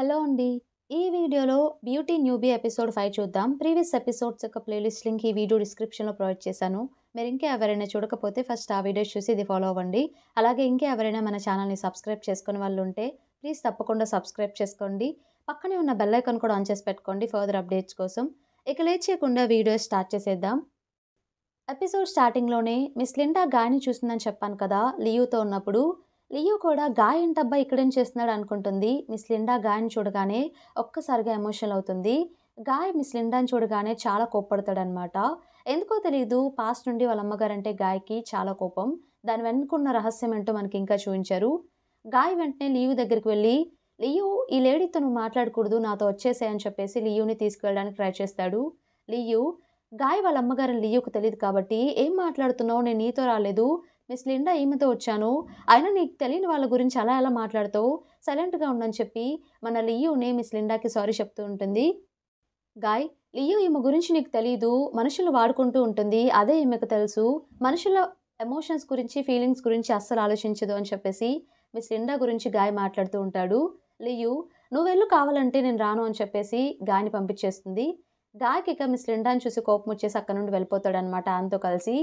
hello అండి ఈ వీడియోలో బ్యూటీ న్యూబీ ఎపిసోడ్ ఫైవ్ చూద్దాం ప్రీవియస్ ఎపిసోడ్స్ యొక్క ప్లేలిస్ట్ లింక్ ఈ వీడియో డిస్క్రిప్షన్లో ప్రొవైడ్ చేశాను మీరు ఇంకా ఎవరైనా చూడకపోతే ఫస్ట్ ఆ వీడియో చూసి ఇది ఫాలో అవ్వండి అలాగే ఇంకా ఎవరైనా మన ఛానల్ని సబ్స్క్రైబ్ చేసుకునే వాళ్ళు ఉంటే ప్లీజ్ తప్పకుండా సబ్స్క్రైబ్ చేసుకోండి పక్కనే ఉన్న బెల్ ఐకాన్ కూడా ఆన్ చేసి పెట్టుకోండి ఫర్దర్ అప్డేట్స్ కోసం ఇక లేచేయకుండా వీడియో స్టార్ట్ చేసేద్దాం ఎపిసోడ్ స్టార్టింగ్లోనే మిస్ లిండా గాయని చూసిందని చెప్పాను కదా లియూతో ఉన్నప్పుడు లియో కూడా గాయంటబ్బా ఇక్కడేం చేస్తున్నాడు అనుకుంటుంది మిస్ లిండా గాయని చూడగానే ఒక్కసారిగా ఎమోషనల్ అవుతుంది గాయ మిస్ లిండాని చూడగానే చాలా అనమాట ఎందుకో తెలియదు పాస్ట్ నుండి వాళ్ళ అమ్మగారంటే గాయకి చాలా కోపం దాని వెనుకున్న రహస్యం ఏంటో మనకి ఇంకా చూపించారు గాయ వెంటనే లియు దగ్గరికి వెళ్ళి లియు ఈ లేడీతో నువ్వు మాట్లాడకూడదు నాతో వచ్చేసే అని చెప్పేసి లియుని తీసుకువెళ్ళడానికి ట్రై చేస్తాడు లియు గాయ వాళ్ళ అమ్మగారిని లియుకు తెలియదు కాబట్టి ఏం మాట్లాడుతున్నావు నేను నీతో రాలేదు మిస్ లిండా ఈమెతో వచ్చాను అయినా నీకు తెలియని వాళ్ళ గురించి అలా ఎలా మాట్లాడుతావు సైలెంట్గా ఉండని చెప్పి మన లియూనే మిస్ లిండాకి సారీ చెప్తూ ఉంటుంది గాయ్ లియో ఈమె గురించి నీకు తెలీదు మనుషులు వాడుకుంటూ ఉంటుంది అదే ఈమెకు తెలుసు మనుషుల ఎమోషన్స్ గురించి ఫీలింగ్స్ గురించి అస్సలు ఆలోచించదు అని చెప్పేసి మిస్ లిండా గురించి గాయ్ మాట్లాడుతూ ఉంటాడు లియు నువ్వెళ్ళు కావాలంటే నేను రాను అని చెప్పేసి గాయని పంపించేస్తుంది గాయకి ఇక మిస్ లిండాని చూసి కోపం వచ్చేసి అక్కడ నుండి వెళ్ళిపోతాడు అనమాట ఆయనతో కలిసి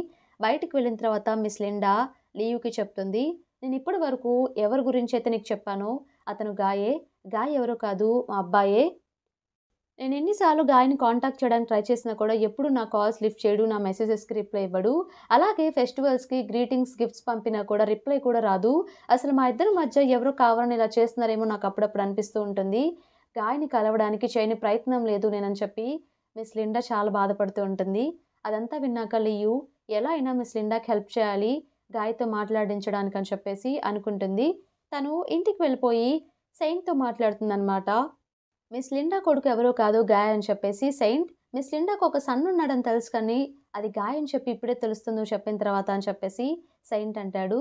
బయటికి వెళ్ళిన తర్వాత మిస్ లిండా లీవ్కి చెప్తుంది నేను ఇప్పటి వరకు ఎవరి గురించి అయితే నీకు చెప్పానో అతను గాయే గాయ ఎవరో కాదు మా అబ్బాయే నేను ఎన్నిసార్లు గాయని కాంటాక్ట్ చేయడానికి ట్రై చేసినా కూడా ఎప్పుడు నా కాల్స్ లిఫ్ట్ చేయడు నా మెసేజెస్కి రిప్లై ఇవ్వడు అలాగే ఫెస్టివల్స్కి గ్రీటింగ్స్ గిఫ్ట్స్ పంపినా కూడా రిప్లై కూడా రాదు అసలు మా ఇద్దరి మధ్య ఎవరు కావాలని ఇలా చేస్తున్నారేమో నాకు అప్పుడప్పుడు అనిపిస్తూ ఉంటుంది గాయని కలవడానికి చేయని ప్రయత్నం లేదు నేనని చెప్పి మిస్ లిండా చాలా బాధపడుతూ ఉంటుంది అదంతా విన్నాక లియు ఎలా అయినా మిస్ లిండాకి హెల్ప్ చేయాలి గాయతో మాట్లాడించడానికి అని చెప్పేసి అనుకుంటుంది తను ఇంటికి వెళ్ళిపోయి సెయింట్తో మాట్లాడుతుందనమాట మిస్ లిండా కొడుకు ఎవరో కాదు గాయ అని చెప్పేసి సెయింట్ మిస్ లిండాకు ఒక సన్ ఉన్నాడని తెలుసు కానీ అది గాయ అని చెప్పి ఇప్పుడే తెలుస్తుంది చెప్పిన తర్వాత అని చెప్పేసి సెయింట్ అంటాడు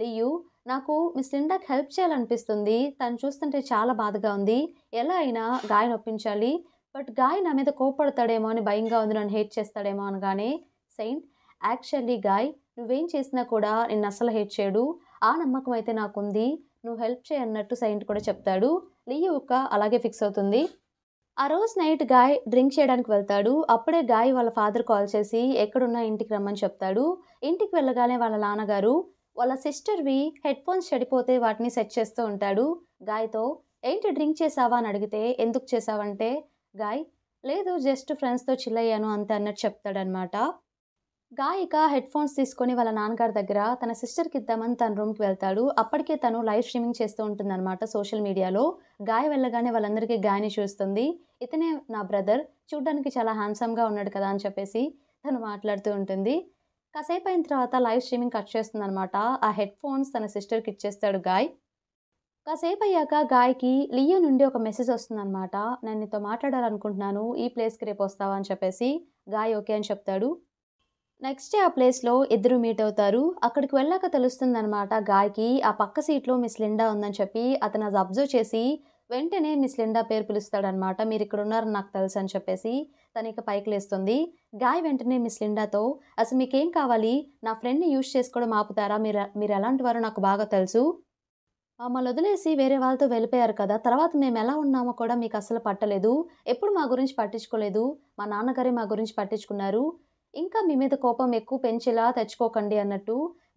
లియు నాకు మిస్ లిండాకి హెల్ప్ చేయాలనిపిస్తుంది తను చూస్తుంటే చాలా బాధగా ఉంది ఎలా అయినా గాయని ఒప్పించాలి బట్ గాయ నా మీద కోపడతాడేమో అని భయంగా ఉంది నన్ను హేట్ చేస్తాడేమో అనగానే సెయింట్ యాక్చువల్లీ గాయ్ నువ్వేం చేసినా కూడా నిన్ను అసలు హేట్ చేయడు ఆ నమ్మకం అయితే నాకుంది నువ్వు హెల్ప్ చేయన్నట్టు సైంట్ కూడా చెప్తాడు లియు ఒక్క అలాగే ఫిక్స్ అవుతుంది ఆ రోజు నైట్ గాయ్ డ్రింక్ చేయడానికి వెళ్తాడు అప్పుడే గాయ్ వాళ్ళ ఫాదర్ కాల్ చేసి ఎక్కడున్నా ఇంటికి రమ్మని చెప్తాడు ఇంటికి వెళ్ళగానే వాళ్ళ నాన్నగారు వాళ్ళ సిస్టర్వి హెడ్ ఫోన్స్ చెడిపోతే వాటిని సెట్ చేస్తూ ఉంటాడు గాయ్తో ఏంటి డ్రింక్ చేసావా అని అడిగితే ఎందుకు చేసావంటే గాయ్ లేదు జస్ట్ ఫ్రెండ్స్తో చిల్ అయ్యాను అంతే అన్నట్టు చెప్తాడనమాట గాయక హెడ్ ఫోన్స్ తీసుకొని వాళ్ళ నాన్నగారి దగ్గర తన సిస్టర్కి ఇద్దామని తన రూమ్కి వెళ్తాడు అప్పటికే తను లైవ్ స్ట్రీమింగ్ చేస్తూ ఉంటుందన్నమాట సోషల్ మీడియాలో గాయ వెళ్ళగానే వాళ్ళందరికీ గాయని చూస్తుంది ఇతనే నా బ్రదర్ చూడడానికి చాలా హ్యాండ్సమ్గా ఉన్నాడు కదా అని చెప్పేసి తను మాట్లాడుతూ ఉంటుంది కాసేపు అయిన తర్వాత లైవ్ స్ట్రీమింగ్ కట్ అనమాట ఆ హెడ్ ఫోన్స్ తన సిస్టర్కి ఇచ్చేస్తాడు గాయ్ కాసేపు అయ్యాక గాయకి లియో నుండి ఒక మెసేజ్ వస్తుందన్నమాట నేను నీతో మాట్లాడాలనుకుంటున్నాను ఈ ప్లేస్కి రేపు వస్తావా అని చెప్పేసి గాయ్ ఓకే అని చెప్తాడు నెక్స్ట్ ఆ ప్లేస్లో ఇద్దరు మీట్ అవుతారు అక్కడికి వెళ్ళాక తెలుస్తుందనమాట గాయకి ఆ పక్క సీట్లో మిస్ లిండా ఉందని చెప్పి అతను అది అబ్జర్వ్ చేసి వెంటనే మిస్ లిండా పేరు పిలుస్తాడనమాట మీరు ఇక్కడ ఉన్నారని నాకు తెలుసు అని చెప్పేసి తన ఇక పైకి లేస్తుంది గాయ్ వెంటనే మిస్ లిండాతో అసలు మీకేం కావాలి నా ఫ్రెండ్ని యూజ్ చేసుకోవడం ఆపుతారా మీరు మీరు ఎలాంటి వారో నాకు బాగా తెలుసు మమ్మల్ని వదిలేసి వేరే వాళ్ళతో వెళ్ళిపోయారు కదా తర్వాత మేము ఎలా ఉన్నామో కూడా మీకు అసలు పట్టలేదు ఎప్పుడు మా గురించి పట్టించుకోలేదు మా నాన్నగారే మా గురించి పట్టించుకున్నారు ఇంకా మీ మీద కోపం ఎక్కువ పెంచేలా తెచ్చుకోకండి అన్నట్టు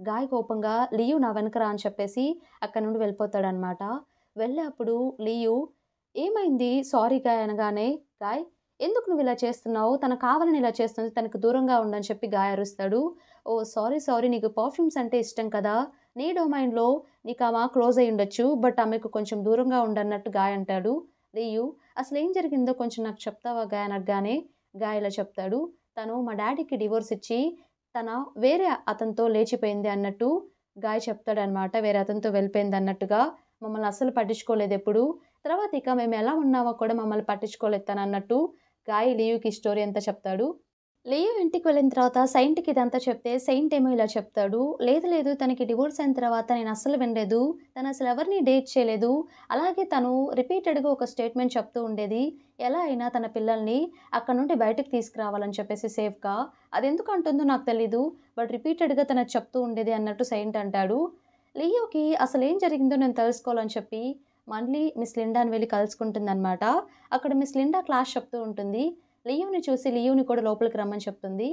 గాయ కోపంగా లియు నా వెనకరా అని చెప్పేసి అక్కడ నుండి వెళ్ళిపోతాడనమాట వెళ్ళేప్పుడు లియు ఏమైంది సారీ గాయ అనగానే గాయ్ ఎందుకు నువ్వు ఇలా చేస్తున్నావు తన కావాలని ఇలా చేస్తుంది తనకు దూరంగా ఉండని చెప్పి గాయ అరుస్తాడు ఓ సారీ సారీ నీకు పర్ఫ్యూమ్స్ అంటే ఇష్టం కదా నీ డొమైన్లో నీకు ఆమె క్లోజ్ అయి ఉండొచ్చు బట్ ఆమెకు కొంచెం దూరంగా ఉండన్నట్టు గాయ అంటాడు లియు అసలు ఏం జరిగిందో కొంచెం నాకు చెప్తావా గాయ అనగానే గా ఇలా చెప్తాడు తను మా డాడీకి డివోర్స్ ఇచ్చి తన వేరే అతనితో లేచిపోయింది అన్నట్టు గాయ చెప్తాడనమాట వేరే అతనితో వెళ్ళిపోయింది అన్నట్టుగా మమ్మల్ని అస్సలు పట్టించుకోలేదు ఎప్పుడు తర్వాత ఇక మేము ఎలా ఉన్నామో కూడా మమ్మల్ని పట్టించుకోలేదు తను అన్నట్టు గాయ లీవ్కి స్టోరీ అంతా చెప్తాడు లియో ఇంటికి వెళ్ళిన తర్వాత సైంట్కి ఇదంతా చెప్తే సైంట్ ఏమో ఇలా చెప్తాడు లేదు లేదు తనకి డివోర్స్ అయిన తర్వాత నేను అస్సలు వినలేదు తను అసలు ఎవరిని డేట్ చేయలేదు అలాగే తను రిపీటెడ్గా ఒక స్టేట్మెంట్ చెప్తూ ఉండేది ఎలా అయినా తన పిల్లల్ని అక్కడ నుండి బయటకు తీసుకురావాలని చెప్పేసి సేఫ్గా అది ఎందుకు అంటుందో నాకు తెలీదు బట్ రిపీటెడ్గా తన చెప్తూ ఉండేది అన్నట్టు సైంట్ అంటాడు లియోకి అసలు ఏం జరిగిందో నేను తెలుసుకోవాలని చెప్పి మళ్ళీ మిస్ లిండాని వెళ్ళి అనమాట అక్కడ మిస్ లిండా క్లాస్ చెప్తూ ఉంటుంది లియూని చూసి లియూని కూడా లోపలికి రమ్మని చెప్తుంది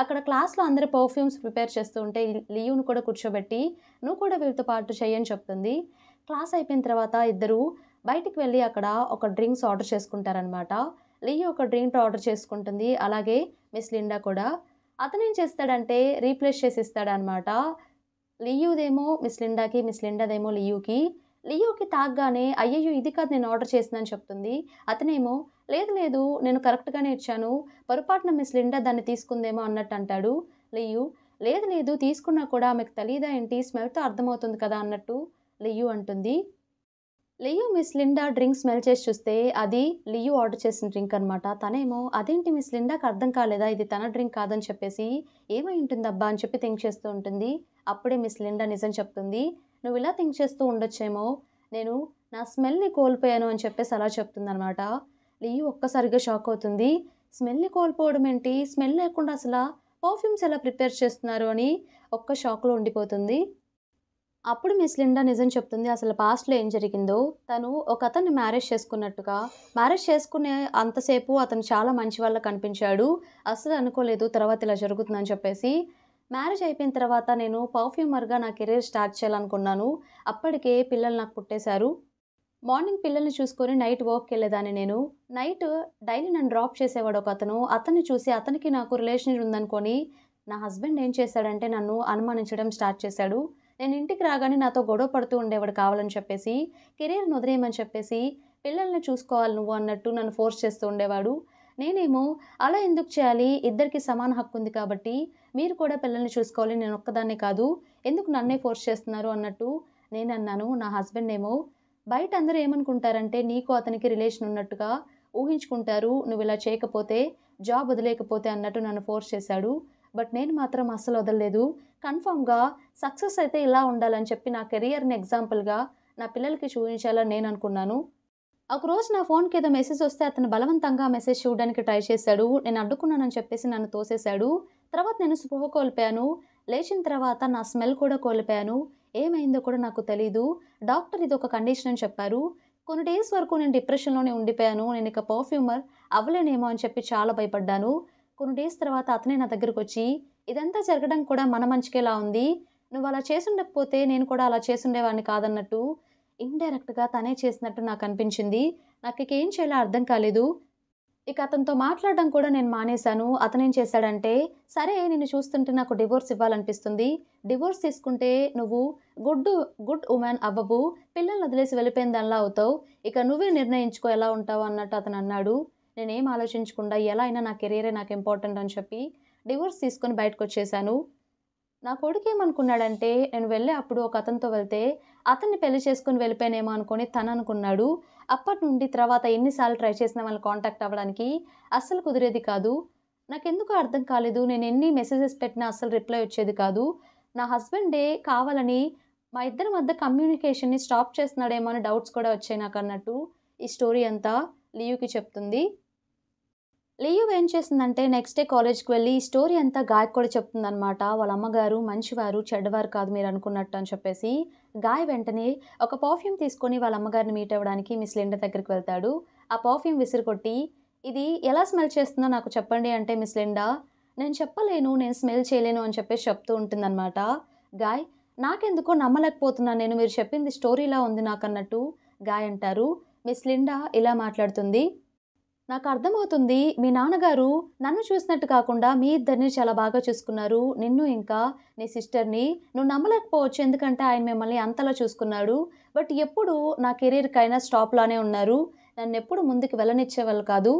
అక్కడ క్లాస్లో అందరు పర్ఫ్యూమ్స్ ప్రిపేర్ చేస్తూ ఉంటే లియూని కూడా కూర్చోబెట్టి నువ్వు కూడా వీళ్ళతో పాటు చేయని చెప్తుంది క్లాస్ అయిపోయిన తర్వాత ఇద్దరు బయటికి వెళ్ళి అక్కడ ఒక డ్రింక్స్ ఆర్డర్ చేసుకుంటారనమాట లియూ ఒక డ్రింక్ ఆర్డర్ చేసుకుంటుంది అలాగే మిస్ లిండా కూడా అతను ఏం చేస్తాడంటే రీప్లేస్ చేసి ఇస్తాడనమాట లియూదేమో మిస్ లిండాకి మిస్ లిండాదేమో లియూకి లియోకి తాగ్గానే అయ్యయ్యో ఇది కాదు నేను ఆర్డర్ చేసిందని చెప్తుంది అతనేమో లేదు లేదు నేను కరెక్ట్గానే ఇచ్చాను పొరపాటున మిస్ లిండా దాన్ని తీసుకుందేమో అన్నట్టు అంటాడు లియు లేదు లేదు తీసుకున్నా కూడా ఆమెకు తెలీదా ఏంటి స్మెల్తో అర్థమవుతుంది కదా అన్నట్టు లియు అంటుంది Liu miss Linda drink smell చేసి చూస్తే అది లియు ఆర్డర్ చేసిన డ్రింక్ అనమాట తనేమో అదేంటి మిస్ లిండాకి అర్థం కాలేదా ఇది తన డ్రింక్ కాదని చెప్పేసి ఏమై ఉంటుంది అబ్బా అని చెప్పి థింక్ చేస్తూ ఉంటుంది అప్పుడే మిస్ లిండా నిజం చెప్తుంది నువ్వు ఇలా థింక్ చేస్తూ ఉండొచ్చేమో నేను నా స్మెల్ని కోల్పోయాను అని చెప్పేసి అలా చెప్తుందనమాట లియు ఒక్కసారిగా షాక్ అవుతుంది స్మెల్ని కోల్పోవడం ఏంటి స్మెల్ లేకుండా అసలు పర్ఫ్యూమ్స్ ఎలా ప్రిపేర్ చేస్తున్నారు అని ఒక్క షాక్లో ఉండిపోతుంది అప్పుడు మిస్ లిండా నిజం చెప్తుంది అసలు పాస్ట్లో ఏం జరిగిందో తను ఒక అతన్ని మ్యారేజ్ చేసుకున్నట్టుగా మ్యారేజ్ చేసుకునే అంతసేపు అతను చాలా మంచి వాళ్ళ కనిపించాడు అసలు అనుకోలేదు తర్వాత ఇలా జరుగుతుందని చెప్పేసి మ్యారేజ్ అయిపోయిన తర్వాత నేను పర్ఫ్యూమర్గా నా కెరీర్ స్టార్ట్ చేయాలనుకున్నాను అప్పటికే పిల్లలు నాకు పుట్టేశారు మార్నింగ్ పిల్లల్ని చూసుకొని నైట్ వర్క్కి వెళ్ళేదాన్ని నేను నైట్ డైలీ నన్ను డ్రాప్ చేసేవాడు ఒక అతను అతన్ని చూసి అతనికి నాకు రిలేషన్ ఉందనుకొని నా హస్బెండ్ ఏం చేశాడంటే నన్ను అనుమానించడం స్టార్ట్ చేశాడు నేను ఇంటికి రాగానే నాతో గొడవ పడుతూ ఉండేవాడు కావాలని చెప్పేసి కెరీర్ను వదిలేయమని చెప్పేసి పిల్లల్ని చూసుకోవాలి నువ్వు అన్నట్టు నన్ను ఫోర్స్ చేస్తూ ఉండేవాడు నేనేమో అలా ఎందుకు చేయాలి ఇద్దరికి సమాన హక్కు ఉంది కాబట్టి మీరు కూడా పిల్లల్ని చూసుకోవాలి నేను ఒక్కదాన్నే కాదు ఎందుకు నన్నే ఫోర్స్ చేస్తున్నారు అన్నట్టు నేను అన్నాను నా హస్బెండ్ ఏమో బయట అందరూ ఏమనుకుంటారంటే నీకు అతనికి రిలేషన్ ఉన్నట్టుగా ఊహించుకుంటారు నువ్వు ఇలా చేయకపోతే జాబ్ వదిలేకపోతే అన్నట్టు నన్ను ఫోర్స్ చేశాడు బట్ నేను మాత్రం అస్సలు వదలలేదు కన్ఫామ్గా సక్సెస్ అయితే ఇలా ఉండాలని చెప్పి నా కెరియర్ని ఎగ్జాంపుల్గా నా పిల్లలకి చూపించాలని నేను అనుకున్నాను ఒకరోజు నా ఫోన్కి ఏదో మెసేజ్ వస్తే అతను బలవంతంగా మెసేజ్ చూడడానికి ట్రై చేశాడు నేను అడ్డుకున్నానని చెప్పేసి నన్ను తోసేశాడు తర్వాత నేను స్పృహ కోల్పోయాను లేచిన తర్వాత నా స్మెల్ కూడా కోల్పోయాను ఏమైందో కూడా నాకు తెలీదు డాక్టర్ ఇది ఒక కండిషన్ అని చెప్పారు కొన్ని డేస్ వరకు నేను డిప్రెషన్లోనే ఉండిపోయాను నేను ఇక పర్ఫ్యూమర్ అవ్వలేనేమో అని చెప్పి చాలా భయపడ్డాను కొన్ని డేస్ తర్వాత అతనే నా దగ్గరకు వచ్చి ఇదంతా జరగడం కూడా మన మంచికేలా ఉంది నువ్వు అలా చేసుండకపోతే నేను కూడా అలా చేసుండేవాడిని కాదన్నట్టు ఇండైరెక్ట్గా తనే చేసినట్టు నాకు అనిపించింది నాకు ఇక ఏం చేయాలో అర్థం కాలేదు ఇక అతనితో మాట్లాడడం కూడా నేను మానేశాను అతనేం చేశాడంటే సరే నేను చూస్తుంటే నాకు డివోర్స్ ఇవ్వాలనిపిస్తుంది డివోర్స్ తీసుకుంటే నువ్వు గుడ్ గుడ్ ఉమెన్ అవ్వవు పిల్లల్ని వదిలేసి వెళ్ళిపోయిన దానిలా అవుతావు ఇక నువ్వే నిర్ణయించుకో ఎలా ఉంటావు అన్నట్టు అతను అన్నాడు నేనేం ఆలోచించకుండా ఎలా అయినా నా కెరీరే నాకు ఇంపార్టెంట్ అని చెప్పి డివోర్స్ తీసుకొని బయటకు వచ్చేసాను నా కొడుకు ఏమనుకున్నాడంటే నేను వెళ్ళే అప్పుడు ఒక అతనితో వెళ్తే అతన్ని పెళ్లి చేసుకుని వెళ్ళిపోయానేమో అనుకొని తననుకున్నాడు అప్పటి నుండి తర్వాత ఎన్నిసార్లు ట్రై చేసిన వాళ్ళని కాంటాక్ట్ అవ్వడానికి అస్సలు కుదిరేది కాదు నాకెందుకు అర్థం కాలేదు నేను ఎన్ని మెసేజెస్ పెట్టినా అస్సలు రిప్లై వచ్చేది కాదు నా హస్బెండే కావాలని మా ఇద్దరి మధ్య కమ్యూనికేషన్ని స్టాప్ చేస్తున్నాడేమో అని డౌట్స్ కూడా వచ్చాయి నాకు అన్నట్టు ఈ స్టోరీ అంతా లియూకి చెప్తుంది లియో ఏం చేసిందంటే నెక్స్ట్ డే కాలేజ్కి వెళ్ళి ఈ స్టోరీ అంతా గాయకు కూడా చెప్తుందనమాట వాళ్ళ అమ్మగారు మంచివారు చెడ్డవారు కాదు మీరు అనుకున్నట్టు అని చెప్పేసి గాయ్ వెంటనే ఒక పర్ఫ్యూమ్ తీసుకొని వాళ్ళ అమ్మగారిని మీట్ అవ్వడానికి మిస్ లిండా దగ్గరికి వెళ్తాడు ఆ పర్ఫ్యూమ్ విసిరికొట్టి ఇది ఎలా స్మెల్ చేస్తుందో నాకు చెప్పండి అంటే మిస్ లిండా నేను చెప్పలేను నేను స్మెల్ చేయలేను అని చెప్పేసి చెప్తూ ఉంటుందన్నమాట గాయ్ నాకెందుకో నమ్మలేకపోతున్నాను నేను మీరు చెప్పింది స్టోరీలా ఉంది నాకన్నట్టు గాయ్ అంటారు మిస్ లిండా ఇలా మాట్లాడుతుంది నాకు అర్థమవుతుంది మీ నాన్నగారు నన్ను చూసినట్టు కాకుండా మీ ఇద్దరిని చాలా బాగా చూసుకున్నారు నిన్ను ఇంకా నీ సిస్టర్ని నువ్వు నమ్మలేకపోవచ్చు ఎందుకంటే ఆయన మిమ్మల్ని అంతలా చూసుకున్నాడు బట్ ఎప్పుడు నా కెరీర్కైనా స్టాప్లానే ఉన్నారు నన్ను ఎప్పుడు ముందుకు వెళ్ళనిచ్చేవాళ్ళు కాదు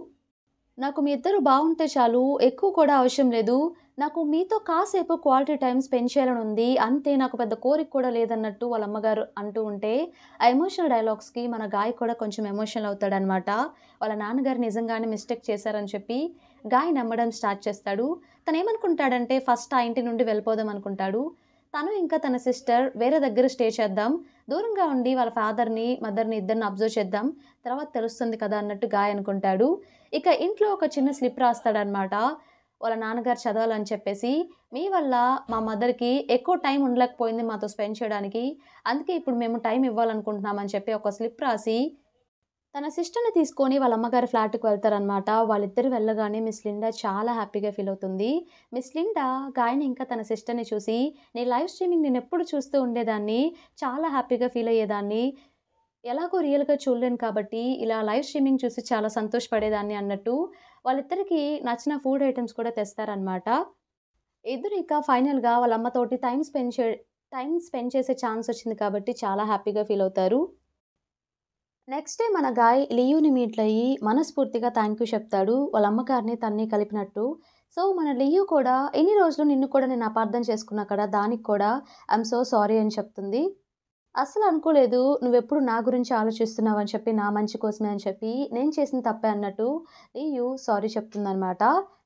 నాకు మీ ఇద్దరు బాగుంటే చాలు ఎక్కువ కూడా అవసరం లేదు నాకు మీతో కాసేపు క్వాలిటీ టైం స్పెండ్ చేయాలని ఉంది అంతే నాకు పెద్ద కోరిక కూడా లేదన్నట్టు వాళ్ళ అమ్మగారు అంటూ ఉంటే ఆ ఎమోషనల్ డైలాగ్స్కి మన గాయ కూడా కొంచెం ఎమోషనల్ అవుతాడనమాట వాళ్ళ నాన్నగారు నిజంగానే మిస్టేక్ చేశారని చెప్పి గాయ నమ్మడం స్టార్ట్ చేస్తాడు తను ఏమనుకుంటాడంటే ఫస్ట్ ఆ ఇంటి నుండి వెళ్ళిపోదాం అనుకుంటాడు తను ఇంకా తన సిస్టర్ వేరే దగ్గర స్టే చేద్దాం దూరంగా ఉండి వాళ్ళ ఫాదర్ని మదర్ని ఇద్దరిని అబ్జర్వ్ చేద్దాం తర్వాత తెలుస్తుంది కదా అన్నట్టు గాయ అనుకుంటాడు ఇక ఇంట్లో ఒక చిన్న స్లిప్ రాస్తాడనమాట వాళ్ళ నాన్నగారు చదవాలని చెప్పేసి మీ వల్ల మా మదర్కి ఎక్కువ టైం ఉండలేకపోయింది మాతో స్పెండ్ చేయడానికి అందుకే ఇప్పుడు మేము టైం ఇవ్వాలనుకుంటున్నామని చెప్పి ఒక స్లిప్ రాసి తన సిస్టర్ని తీసుకొని వాళ్ళ అమ్మగారి ఫ్లాట్కి వెళ్తారనమాట వాళ్ళిద్దరు వెళ్ళగానే మిస్ లిండా చాలా హ్యాపీగా ఫీల్ అవుతుంది మిస్ లిండా గాయన ఇంకా తన సిస్టర్ని చూసి నీ లైవ్ స్ట్రీమింగ్ నేను ఎప్పుడు చూస్తూ ఉండేదాన్ని చాలా హ్యాపీగా ఫీల్ అయ్యేదాన్ని ఎలాగో రియల్గా చూడలేను కాబట్టి ఇలా లైవ్ స్ట్రీమింగ్ చూసి చాలా సంతోషపడేదాన్ని అన్నట్టు వాళ్ళిద్దరికి నచ్చిన ఫుడ్ ఐటమ్స్ కూడా తెస్తారనమాట ఇద్దరు ఇక ఫైనల్గా వాళ్ళ అమ్మతోటి టైం స్పెండ్ చే టైం స్పెండ్ చేసే ఛాన్స్ వచ్చింది కాబట్టి చాలా హ్యాపీగా ఫీల్ అవుతారు నెక్స్ట్ డే మన గాయ్ లియూని మీట్ అయ్యి మనస్ఫూర్తిగా థ్యాంక్ యూ చెప్తాడు వాళ్ళ అమ్మగారిని తన్ని కలిపినట్టు సో మన లియు కూడా ఎన్ని రోజులు నిన్ను కూడా నేను అపార్థం చేసుకున్నా కదా దానికి కూడా ఐఎమ్ సో సారీ అని చెప్తుంది అసలు అనుకోలేదు నువ్వెప్పుడు నా గురించి ఆలోచిస్తున్నావు అని చెప్పి నా మంచి కోసమే అని చెప్పి నేను చేసిన తప్పే అన్నట్టు లియు సారీ చెప్తుందనమాట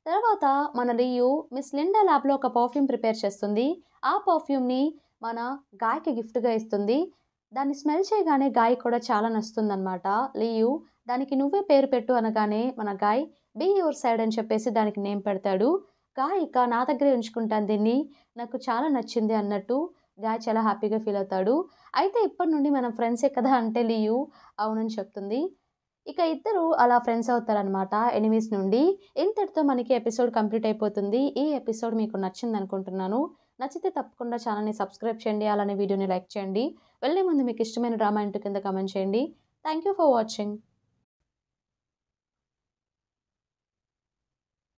తర్వాత మన లియు మిస్ లిండా ల్యాబ్లో ఒక పర్ఫ్యూమ్ ప్రిపేర్ చేస్తుంది ఆ పర్ఫ్యూమ్ని మన గాయకి గిఫ్ట్గా ఇస్తుంది దాన్ని స్మెల్ చేయగానే గాయ కూడా చాలా అనమాట లియు దానికి నువ్వే పేరు పెట్టు అనగానే మన గాయ్ బీ యువర్ సైడ్ అని చెప్పేసి దానికి నేమ్ పెడతాడు గాయ ఇక నా దగ్గరే ఉంచుకుంటాను దీన్ని నాకు చాలా నచ్చింది అన్నట్టు డాడ్ చాలా హ్యాపీగా ఫీల్ అవుతాడు అయితే ఇప్పటి నుండి మనం ఫ్రెండ్సే కదా అంటే లియు అవునని చెప్తుంది ఇక ఇద్దరు అలా ఫ్రెండ్స్ అవుతారనమాట ఎనిమీస్ నుండి ఇంతటితో మనకి ఎపిసోడ్ కంప్లీట్ అయిపోతుంది ఈ ఎపిసోడ్ మీకు నచ్చింది అనుకుంటున్నాను నచ్చితే తప్పకుండా ఛానల్ని సబ్స్క్రైబ్ చేయండి అలానే వీడియోని లైక్ చేయండి వెళ్ళే ముందు మీకు ఇష్టమైన డ్రామా ఇంటి కింద కమెంట్ చేయండి థ్యాంక్ యూ ఫర్ వాచింగ్